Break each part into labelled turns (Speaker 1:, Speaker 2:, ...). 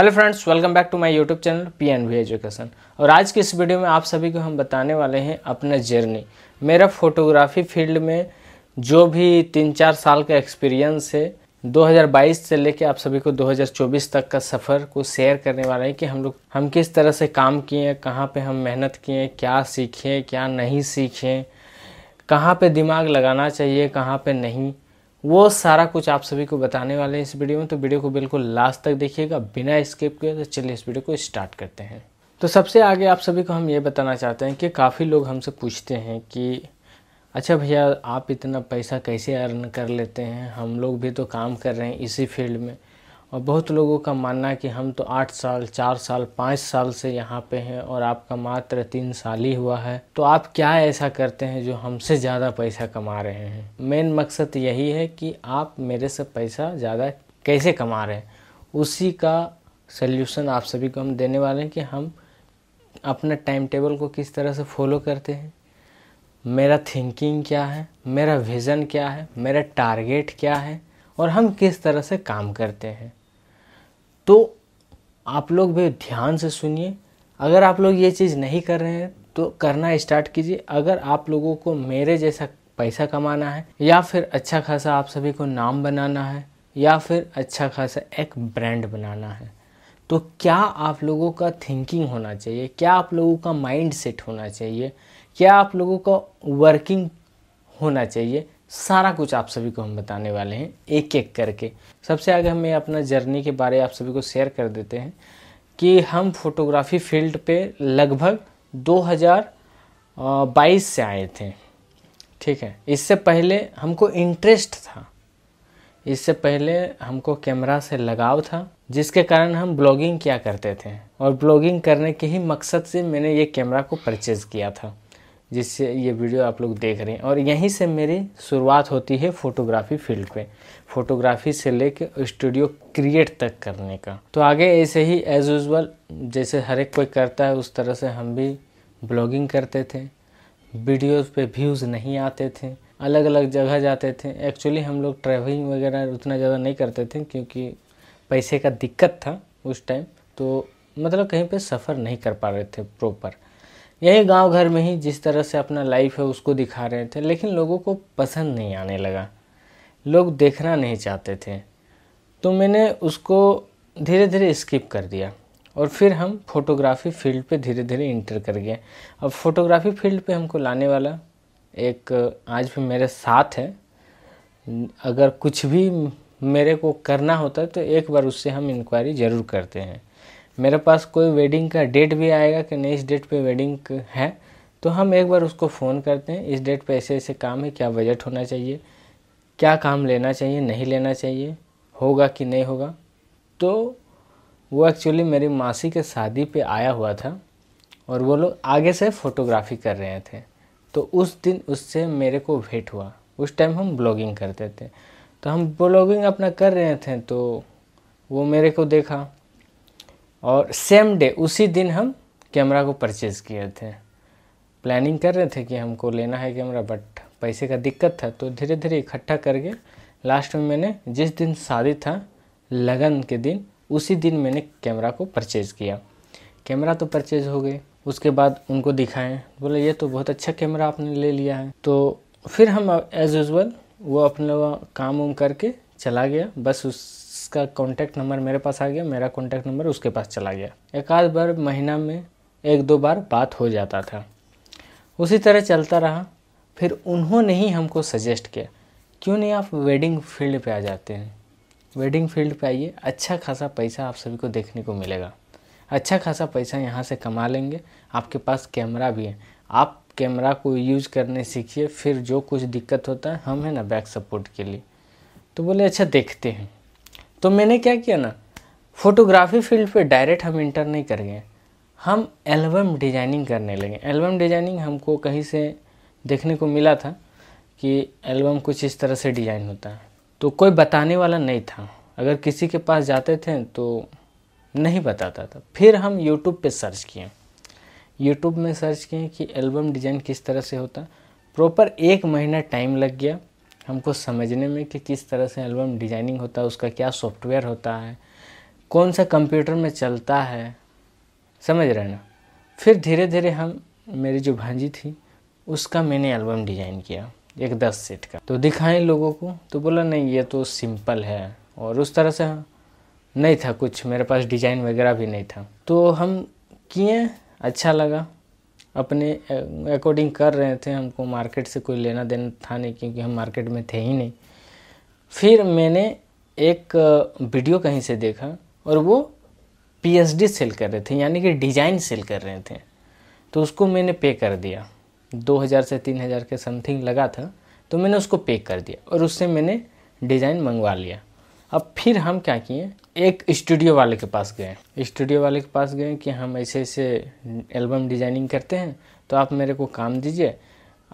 Speaker 1: hello friends welcome back to my YouTube channel P N V education और आज के इस वीडियो में आप सभी को हम बताने वाले हैं अपना जर्नी मेरा फोटोग्राफी फील्ड में जो भी तीन चार साल का एक्सपीरियंस है 2022 से लेके आप सभी को 2024 तक का सफ़र को शेयर करने वाले हैं कि हम लोग हम किस तरह से काम किए हैं कहाँ पर हम मेहनत किए क्या सीखें क्या नहीं सीखें कहाँ पर दिमाग लगाना चाहिए कहाँ पर नहीं वो सारा कुछ आप सभी को बताने वाले हैं इस वीडियो में तो वीडियो को बिल्कुल लास्ट तक देखिएगा बिना स्किप किए तो चलिए इस वीडियो को स्टार्ट करते हैं तो सबसे आगे आप सभी को हम ये बताना चाहते हैं कि काफ़ी लोग हमसे पूछते हैं कि अच्छा भैया आप इतना पैसा कैसे अर्न कर लेते हैं हम लोग भी तो काम कर रहे हैं इसी फील्ड में और बहुत लोगों का मानना है कि हम तो आठ साल चार साल पाँच साल से यहाँ पे हैं और आपका मात्र तीन साल ही हुआ है तो आप क्या ऐसा करते हैं जो हमसे ज़्यादा पैसा कमा रहे हैं मेन मकसद यही है कि आप मेरे से पैसा ज़्यादा कैसे कमा रहे हैं उसी का सल्यूशन आप सभी को हम देने वाले हैं कि हम अपना टाइम टेबल को किस तरह से फॉलो करते हैं मेरा थिंकिंग क्या है मेरा विज़न क्या है मेरा टारगेट क्या है और हम किस तरह से काम करते हैं तो आप लोग भी ध्यान से सुनिए अगर आप लोग ये चीज़ नहीं कर रहे हैं तो करना स्टार्ट कीजिए अगर आप लोगों को मेरे जैसा पैसा कमाना है या फिर अच्छा खासा आप सभी को नाम बनाना है या फिर अच्छा खासा एक ब्रांड बनाना है तो क्या आप लोगों का थिंकिंग होना चाहिए क्या आप लोगों का माइंड सेट होना चाहिए क्या आप लोगों का वर्किंग होना चाहिए सारा कुछ आप सभी को हम बताने वाले हैं एक एक करके सबसे आगे हमें अपना जर्नी के बारे आप सभी को शेयर कर देते हैं कि हम फोटोग्राफी फील्ड पे लगभग 2022 से आए थे ठीक है इससे पहले हमको इंटरेस्ट था इससे पहले हमको कैमरा से लगाव था जिसके कारण हम ब्लॉगिंग किया करते थे और ब्लॉगिंग करने के ही मकसद से मैंने ये कैमरा को परचेज़ किया था जिससे ये वीडियो आप लोग देख रहे हैं और यहीं से मेरी शुरुआत होती है फ़ोटोग्राफी फील्ड पे फ़ोटोग्राफी से लेकर स्टूडियो क्रिएट तक करने का तो आगे ऐसे ही एज़ यूज़ल जैसे हर एक कोई करता है उस तरह से हम भी ब्लॉगिंग करते थे वीडियोस पे व्यूज़ नहीं आते थे अलग अलग जगह जाते थे एक्चुअली हम लोग ट्रैवलिंग वगैरह उतना ज़्यादा नहीं करते थे क्योंकि पैसे का दिक्कत था उस टाइम तो मतलब कहीं पे सफ़र नहीं कर पा रहे थे प्रॉपर यही गांव घर में ही जिस तरह से अपना लाइफ है उसको दिखा रहे थे लेकिन लोगों को पसंद नहीं आने लगा लोग देखना नहीं चाहते थे तो मैंने उसको धीरे धीरे स्किप कर दिया और फिर हम फोटोग्राफी फील्ड पे धीरे धीरे इंटर कर गए अब फोटोग्राफी फील्ड पे हमको लाने वाला एक आज भी मेरे साथ है अगर कुछ भी मेरे को करना होता है तो एक बार उससे हम इंक्वायरी ज़रूर करते हैं मेरे पास कोई वेडिंग का डेट भी आएगा कि नहीं इस डेट पे वेडिंग है तो हम एक बार उसको फ़ोन करते हैं इस डेट पे ऐसे ऐसे काम है क्या बजट होना चाहिए क्या काम लेना चाहिए नहीं लेना चाहिए होगा कि नहीं होगा तो वो एक्चुअली मेरी मासी के शादी पे आया हुआ था और वो लोग आगे से फ़ोटोग्राफी कर रहे थे तो उस दिन उससे मेरे को भेंट हुआ उस टाइम हम ब्लॉगिंग करते थे तो हम ब्लॉगिंग अपना कर रहे थे तो वो मेरे को देखा और सेम डे उसी दिन हम कैमरा को परचेज़ किए थे प्लानिंग कर रहे थे कि हमको लेना है कैमरा बट पैसे का दिक्कत था तो धीरे धीरे इकट्ठा करके लास्ट में मैंने जिस दिन शादी था लगन के दिन उसी दिन मैंने कैमरा को परचेज़ किया कैमरा तो परचेज़ हो गए उसके बाद उनको दिखाएं बोले ये तो बहुत अच्छा कैमरा आपने ले लिया है तो फिर हम एज़ यूज़ल वो अपना काम उम करके चला गया बस उसका कॉन्टैक्ट नंबर मेरे पास आ गया मेरा कॉन्टैक्ट नंबर उसके पास चला गया एक आध बार महीना में एक दो बार बात हो जाता था उसी तरह चलता रहा फिर उन्होंने ही हमको सजेस्ट किया क्यों नहीं आप वेडिंग फील्ड पे आ जाते हैं वेडिंग फील्ड पे आइए अच्छा खासा पैसा आप सभी को देखने को मिलेगा अच्छा खासा पैसा यहाँ से कमा लेंगे आपके पास कैमरा भी है आप कैमरा को यूज करने सीखिए फिर जो कुछ दिक्कत होता है हम है ना बैक सपोर्ट के लिए तो बोले अच्छा देखते हैं तो मैंने क्या किया ना फोटोग्राफी फील्ड पे डायरेक्ट हम इंटर नहीं कर गए हम एल्बम डिजाइनिंग करने लगे एल्बम डिजाइनिंग हमको कहीं से देखने को मिला था कि एल्बम कुछ इस तरह से डिजाइन होता है तो कोई बताने वाला नहीं था अगर किसी के पास जाते थे तो नहीं बताता था फिर हम यूट्यूब पे सर्च किए यूट्यूब में सर्च किए कि एल्बम डिज़ाइन किस तरह से होता प्रॉपर एक महीना टाइम लग गया हमको समझने में कि किस तरह से एल्बम डिजाइनिंग होता है उसका क्या सॉफ्टवेयर होता है कौन सा कंप्यूटर में चलता है समझ रहे ना फिर धीरे धीरे हम मेरी जो भांजी थी उसका मैंने एल्बम डिज़ाइन किया एक दस सेट का तो दिखाएं लोगों को तो बोला नहीं ये तो सिंपल है और उस तरह से नहीं था कुछ मेरे पास डिज़ाइन वगैरह भी नहीं था तो हम किए अच्छा लगा अपने अकॉर्डिंग कर रहे थे हमको मार्केट से कोई लेना देना था नहीं क्योंकि हम मार्केट में थे ही नहीं फिर मैंने एक वीडियो कहीं से देखा और वो पीएसडी सेल कर रहे थे यानी कि डिज़ाइन सेल कर रहे थे तो उसको मैंने पे कर दिया 2000 से 3000 के समथिंग लगा था तो मैंने उसको पे कर दिया और उससे मैंने डिज़ाइन मंगवा लिया अब फिर हम क्या किए एक स्टूडियो वाले के पास गए स्टूडियो वाले के पास गए कि हम ऐसे ऐसे एल्बम डिजाइनिंग करते हैं तो आप मेरे को काम दीजिए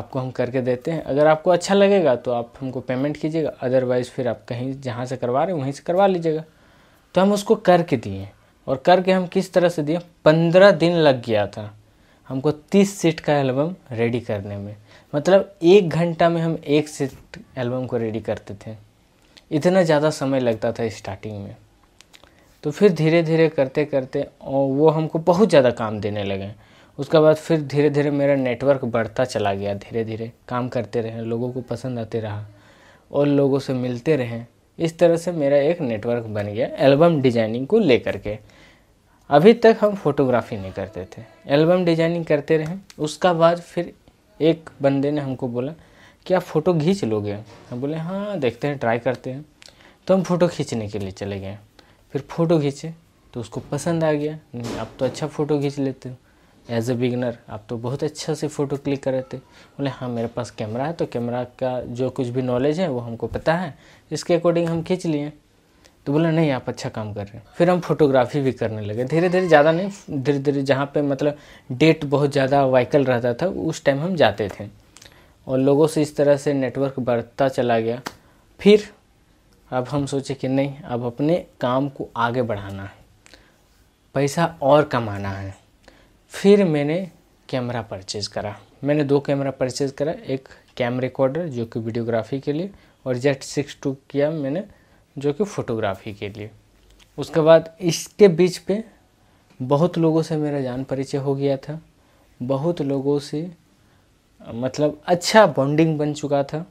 Speaker 1: आपको हम करके देते हैं अगर आपको अच्छा लगेगा तो आप हमको पेमेंट कीजिएगा अदरवाइज़ फिर आप कहीं जहाँ से करवा रहे हैं वहीं से करवा लीजिएगा तो हम उसको करके दिए और करके हम किस तरह से दिए पंद्रह दिन लग गया था हमको तीस सीट का एल्बम रेडी करने में मतलब एक घंटा में हम एक सीट एल्बम को रेडी करते थे इतना ज़्यादा समय लगता था स्टार्टिंग में तो फिर धीरे धीरे करते करते और वो हमको बहुत ज़्यादा काम देने लगे उसके बाद फिर धीरे धीरे मेरा नेटवर्क बढ़ता चला गया धीरे धीरे काम करते रहे लोगों को पसंद आते रहा और लोगों से मिलते रहें इस तरह से मेरा एक नेटवर्क बन गया एल्बम डिज़ाइनिंग को लेकर के अभी तक हम फोटोग्राफी नहीं करते थे एल्बम डिज़ाइनिंग करते रहें उसका बाद फिर एक बंदे ने हमको बोला कि आप फ़ोटो खींच लोगे हम बोले हाँ देखते हैं ट्राई करते हैं तो हम फ़ोटो खींचने के लिए चले गए फिर फ़ोटो खींचे तो उसको पसंद आ गया नहीं आप तो अच्छा फ़ोटो खींच लेते हो एज ए बिगनर आप तो बहुत अच्छा से फ़ोटो क्लिक कर रहे थे बोले हाँ मेरे पास कैमरा है तो कैमरा का जो कुछ भी नॉलेज है वो हमको पता है इसके अकॉर्डिंग हम खींच लिए तो बोले नहीं आप अच्छा काम कर रहे हैं फिर हम फोटोग्राफी भी करने लगे धीरे धीरे ज़्यादा नहीं धीरे धीरे जहाँ पे मतलब डेट बहुत ज़्यादा वाइकल रहता था उस टाइम हम जाते थे और लोगों से इस तरह से नेटवर्क बढ़ता चला गया फिर अब हम सोचे कि नहीं अब अपने काम को आगे बढ़ाना है पैसा और कमाना है फिर मैंने कैमरा परचेज़ करा मैंने दो कैमरा परचेज़ करा एक कैम रिकॉर्डर जो कि वीडियोग्राफी के लिए और जेट सिक्स टू किया मैंने जो कि फ़ोटोग्राफी के लिए उसके बाद इसके बीच पे बहुत लोगों से मेरा जान परिचय हो गया था बहुत लोगों से मतलब अच्छा बॉन्डिंग बन चुका था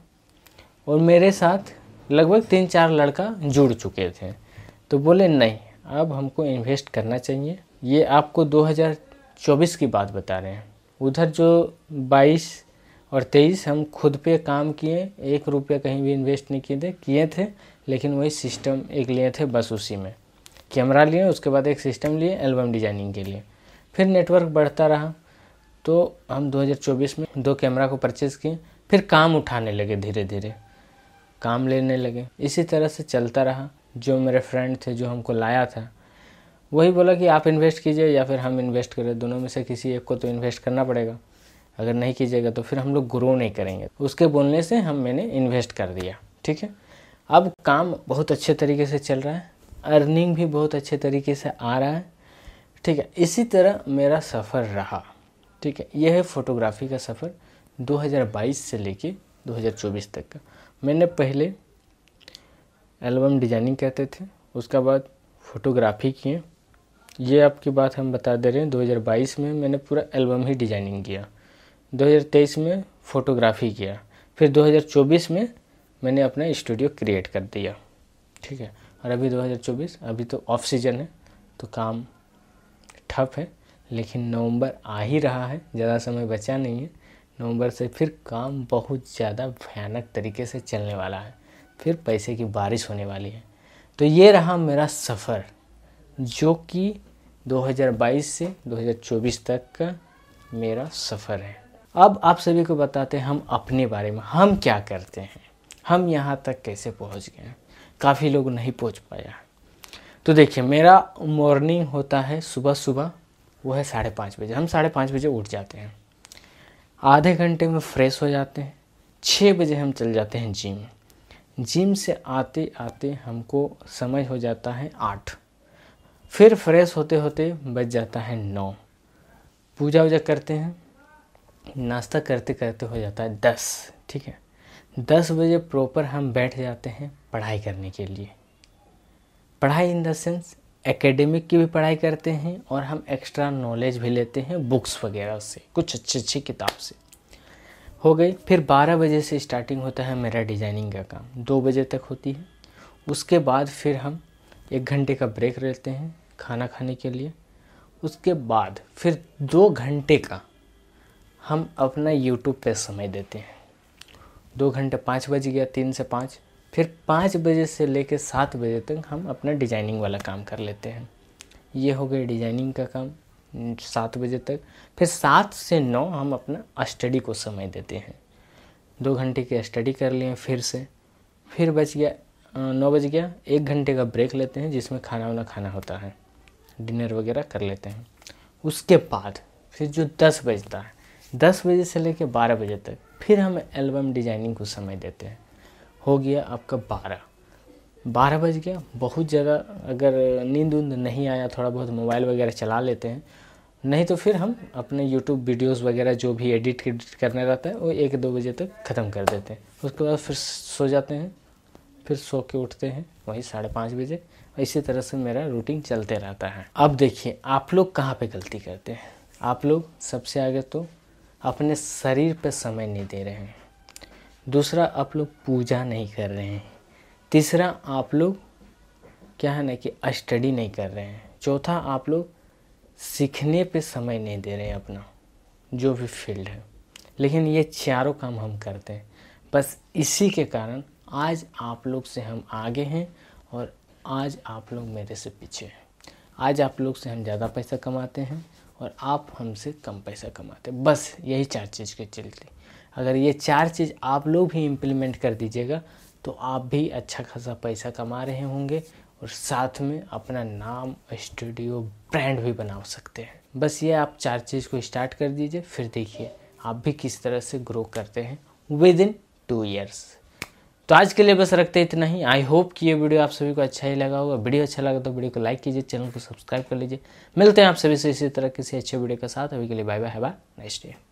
Speaker 1: और मेरे साथ लगभग तीन चार लड़का जुड़ चुके थे तो बोले नहीं अब हमको इन्वेस्ट करना चाहिए ये आपको 2024 की बात बता रहे हैं उधर जो 22 और 23 हम खुद पे काम किए एक रुपया कहीं भी इन्वेस्ट नहीं किए थे किए थे लेकिन वही सिस्टम एक लिए थे बस उसी में कैमरा लिए उसके बाद एक सिस्टम लिए एल्बम डिजाइनिंग के लिए फिर नेटवर्क बढ़ता रहा तो हम 2024 में दो कैमरा को परचेज़ किए फिर काम उठाने लगे धीरे धीरे काम लेने लगे इसी तरह से चलता रहा जो मेरे फ्रेंड थे जो हमको लाया था वही बोला कि आप इन्वेस्ट कीजिए या फिर हम इन्वेस्ट करें दोनों में से किसी एक को तो इन्वेस्ट करना पड़ेगा अगर नहीं कीजिएगा तो फिर हम लोग ग्रो नहीं करेंगे उसके बोलने से हम मैंने इन्वेस्ट कर दिया ठीक है अब काम बहुत अच्छे तरीके से चल रहा है अर्निंग भी बहुत अच्छे तरीके से आ रहा है ठीक है इसी तरह मेरा सफ़र रहा ठीक है यह है फ़ोटोग्राफी का सफ़र 2022 से लेके 2024 तक का मैंने पहले एल्बम डिजाइनिंग कहते थे उसका बाद फ़ोटोग्राफी किए ये आपकी बात हम बता दे रहे हैं 2022 में मैंने पूरा एल्बम ही डिजाइनिंग किया 2023 में फ़ोटोग्राफी किया फिर 2024 में मैंने अपना स्टूडियो क्रिएट कर दिया ठीक है और अभी 2024 अभी तो ऑफ सीजन है तो काम ठप है लेकिन नवंबर आ ही रहा है ज़्यादा समय बचा नहीं है नवंबर से फिर काम बहुत ज़्यादा भयानक तरीके से चलने वाला है फिर पैसे की बारिश होने वाली है तो ये रहा मेरा सफ़र जो कि 2022 से 2024 तक का मेरा सफ़र है अब आप सभी को बताते हैं हम अपने बारे में हम क्या करते हैं हम यहाँ तक कैसे पहुँच गए हैं काफ़ी लोग नहीं पहुँच पाया तो देखिए मेरा मॉर्निंग होता है सुबह सुबह वो है साढ़े पाँच बजे हम साढ़े पाँच बजे उठ जाते हैं आधे घंटे में फ्रेश हो जाते हैं छः बजे हम चल जाते हैं जिम जिम से आते आते हमको समय हो जाता है आठ फिर फ्रेश होते होते बच जाता है नौ पूजा वूजा करते हैं नाश्ता करते करते हो जाता है दस ठीक है दस बजे प्रॉपर हम बैठ जाते हैं पढ़ाई करने के लिए पढ़ाई इन द सेंस एकेडमिक की भी पढ़ाई करते हैं और हम एक्स्ट्रा नॉलेज भी लेते हैं बुक्स वगैरह से कुछ अच्छी अच्छी किताब से हो गई फिर 12 बजे से स्टार्टिंग होता है मेरा डिजाइनिंग का काम दो बजे तक होती है उसके बाद फिर हम एक घंटे का ब्रेक लेते हैं खाना खाने के लिए उसके बाद फिर दो घंटे का हम अपना यूट्यूब पे समय देते हैं दो घंटे पाँच बज गया तीन से पाँच फिर पाँच बजे से लेकर सात बजे तक हम अपना डिजाइनिंग वाला काम कर लेते हैं ये हो गया डिजाइनिंग का काम सात बजे तक फिर सात से नौ हम अपना स्टडी को समय देते हैं दो घंटे की स्टडी कर लिए फिर से फिर बच गया नौ बज गया एक घंटे का ब्रेक लेते हैं जिसमें खाना वाना खाना होता है डिनर वगैरह कर लेते हैं उसके बाद फिर जो दस बजता है दस बजे से लेकर बारह बजे तक फिर हम एल्बम डिजाइनिंग को समय देते हैं हो गया आपका बारह बारह बज गया बहुत ज़्यादा अगर नींद उंद नहीं आया थोड़ा बहुत मोबाइल वगैरह चला लेते हैं नहीं तो फिर हम अपने यूट्यूब वीडियोस वगैरह जो भी एडिट एडिट करने रहता है वो एक दो बजे तक ख़त्म कर देते हैं उसके बाद फिर सो जाते हैं फिर सो के उठते हैं वही साढ़े पाँच बजे इसी तरह से मेरा रूटीन चलते रहता है अब देखिए आप लोग कहाँ पे गलती करते हैं आप लोग सबसे आगे तो अपने शरीर पे समय नहीं दे रहे हैं दूसरा आप लोग पूजा नहीं कर रहे हैं तीसरा आप लोग क्या है ना कि स्टडी नहीं कर रहे हैं चौथा आप लोग सीखने पे समय नहीं दे रहे हैं अपना जो भी फील्ड है लेकिन ये चारों काम हम करते हैं बस इसी के कारण आज आप लोग से हम आगे हैं और आज आप लोग मेरे से पीछे हैं आज आप लोग से हम ज़्यादा पैसा कमाते हैं और आप हमसे कम पैसा कमाते हैं बस यही चार चीज़ के चलते अगर ये चार चीज़ आप लोग भी इम्प्लीमेंट कर दीजिएगा तो आप भी अच्छा खासा पैसा कमा रहे होंगे और साथ में अपना नाम स्टूडियो ब्रांड भी बना सकते हैं बस ये आप चार चीज़ को स्टार्ट कर दीजिए फिर देखिए आप भी किस तरह से ग्रो करते हैं विद इन टू ईयर्स तो आज के लिए बस रखते हैं इतना ही आई होप कि ये वीडियो आप सभी को अच्छा ही लगा होगा वीडियो अच्छा लगा तो वीडियो को लाइक कीजिए चैनल को सब्सक्राइब कर लीजिए मिलते हैं आप सभी से इसी तरह किसी अच्छे वीडियो के साथ अभी के लिए bye bye bye next day